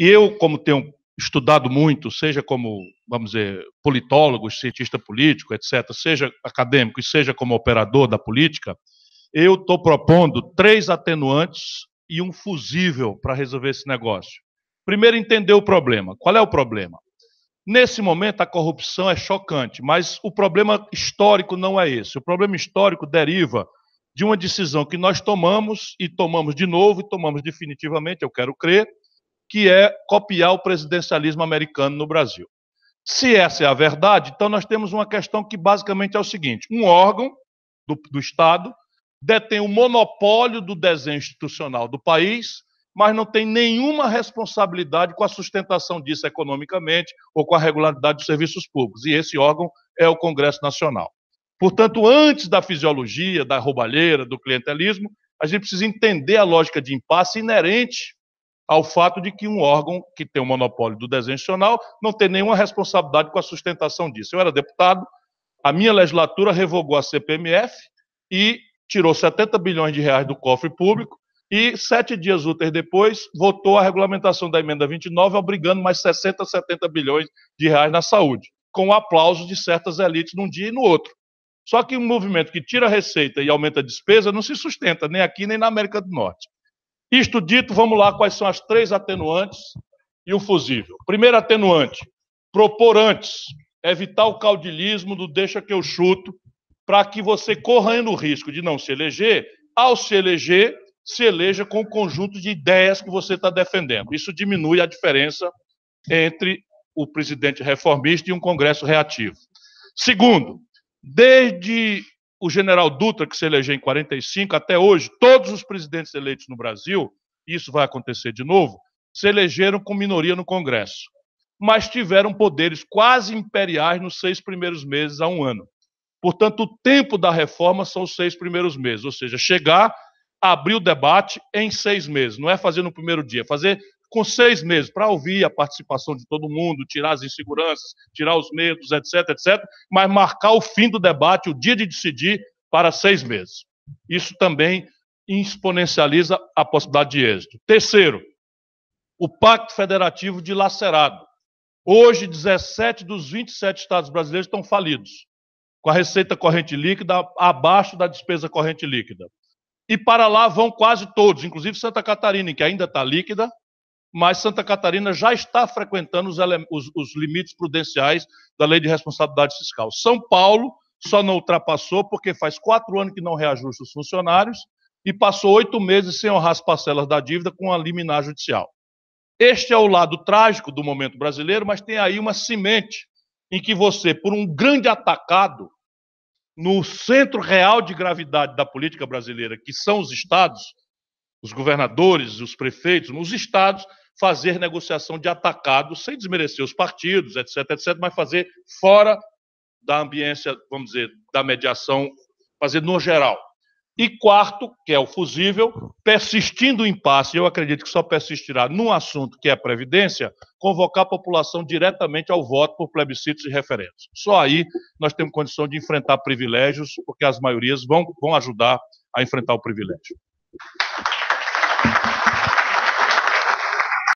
E eu, como tenho estudado muito, seja como, vamos dizer, politólogo, cientista político, etc., seja acadêmico e seja como operador da política, eu estou propondo três atenuantes e um fusível para resolver esse negócio. Primeiro, entender o problema. Qual é o problema? Nesse momento, a corrupção é chocante, mas o problema histórico não é esse. O problema histórico deriva de uma decisão que nós tomamos e tomamos de novo e tomamos definitivamente, eu quero crer, que é copiar o presidencialismo americano no Brasil. Se essa é a verdade, então nós temos uma questão que basicamente é o seguinte: um órgão do, do Estado detém o monopólio do desenho institucional do país, mas não tem nenhuma responsabilidade com a sustentação disso economicamente ou com a regularidade dos serviços públicos. E esse órgão é o Congresso Nacional. Portanto, antes da fisiologia, da roubalheira, do clientelismo, a gente precisa entender a lógica de impasse inerente ao fato de que um órgão que tem o um monopólio do desenho institucional não tem nenhuma responsabilidade com a sustentação disso. Eu era deputado, a minha legislatura revogou a CPMF e tirou 70 bilhões de reais do cofre público e, sete dias úteis depois, votou a regulamentação da emenda 29, obrigando mais 60, 70 bilhões de reais na saúde, com o aplauso de certas elites num dia e no outro. Só que um movimento que tira a receita e aumenta a despesa não se sustenta, nem aqui nem na América do Norte. Isto dito, vamos lá, quais são as três atenuantes e o fusível. Primeiro atenuante, propor antes, evitar o caudilismo do deixa que eu chuto, para que você correndo o risco de não se eleger, ao se eleger, se eleja com o conjunto de ideias que você está defendendo. Isso diminui a diferença entre o presidente reformista e um congresso reativo. Segundo, desde o general Dutra, que se elegeu em 45, até hoje, todos os presidentes eleitos no Brasil, isso vai acontecer de novo, se elegeram com minoria no Congresso, mas tiveram poderes quase imperiais nos seis primeiros meses a um ano. Portanto, o tempo da reforma são os seis primeiros meses, ou seja, chegar, abrir o debate em seis meses. Não é fazer no primeiro dia, é fazer com seis meses, para ouvir a participação de todo mundo, tirar as inseguranças, tirar os medos, etc, etc, mas marcar o fim do debate, o dia de decidir, para seis meses. Isso também exponencializa a possibilidade de êxito. Terceiro, o Pacto Federativo dilacerado. Hoje, 17 dos 27 estados brasileiros estão falidos, com a receita corrente líquida abaixo da despesa corrente líquida. E para lá vão quase todos, inclusive Santa Catarina, que ainda está líquida, mas Santa Catarina já está frequentando os, os, os, limites prudenciais da lei de responsabilidade fiscal. São Paulo só não ultrapassou porque faz quatro anos que não reajusta os funcionários e passou oito meses sem honrar as parcelas da dívida com a liminar judicial. Este é o lado trágico do momento brasileiro, mas tem aí uma semente em que você, por um grande atacado, no centro real de gravidade da política brasileira, que são os estados, os governadores, os prefeitos, nos estados, fazer negociação de atacado, sem desmerecer os partidos, etc, etc, mas fazer fora da ambiência, vamos dizer, da mediação, fazer no geral. E quarto, que é o fusível, persistindo o impasse, eu acredito que só persistirá num assunto que é a Previdência, convocar a população diretamente ao voto por plebiscitos e referendos. Só aí nós temos condição de enfrentar privilégios, porque as maiorias vão, vão ajudar a enfrentar o privilégio.